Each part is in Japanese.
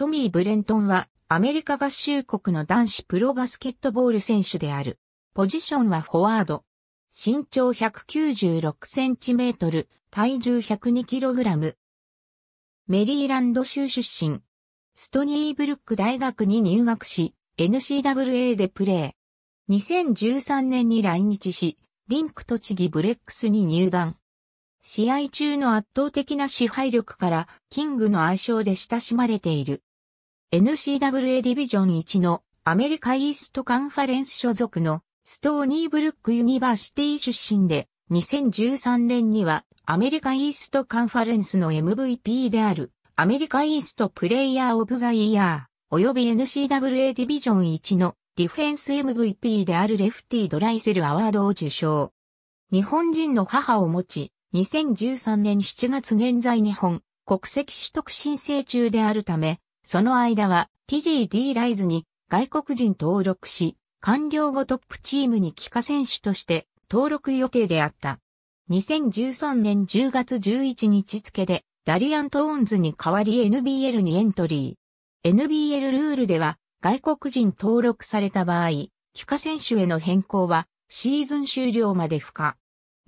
トミー・ブレントンはアメリカ合衆国の男子プロバスケットボール選手である。ポジションはフォワード。身長1 9 6センチメートル、体重 102kg。メリーランド州出身。ストニーブルック大学に入学し、n c w a でプレー。2013年に来日し、リンク栃木ブレックスに入団。試合中の圧倒的な支配力から、キングの愛称で親しまれている。NCAA ディビジョン1のアメリカイーストカンファレンス所属のストーニーブルックユニバーシティ出身で2013年にはアメリカイーストカンファレンスの MVP であるアメリカイーストプレイヤーオブザイヤー及び NCAA ディビジョン1のディフェンス MVP であるレフティドライセルアワードを受賞。日本人の母を持ち、2013年7月現在日本国籍取得申請中であるため、その間は TGD ライズに外国人登録し、完了後トップチームに帰化選手として登録予定であった。2013年10月11日付でダリアントーンズに代わり NBL にエントリー。NBL ルールでは外国人登録された場合、帰化選手への変更はシーズン終了まで不可。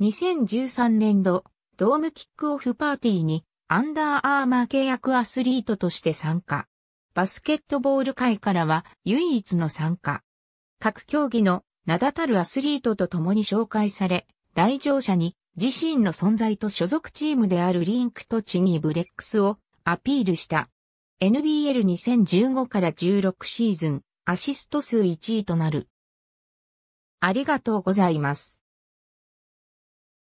2013年度、ドームキックオフパーティーにアンダーアーマー契約アスリートとして参加。バスケットボール界からは唯一の参加。各競技の名だたるアスリートと共に紹介され、来場者に自身の存在と所属チームであるリンクとチニブレックスをアピールした。NBL2015 から16シーズン、アシスト数1位となる。ありがとうございます。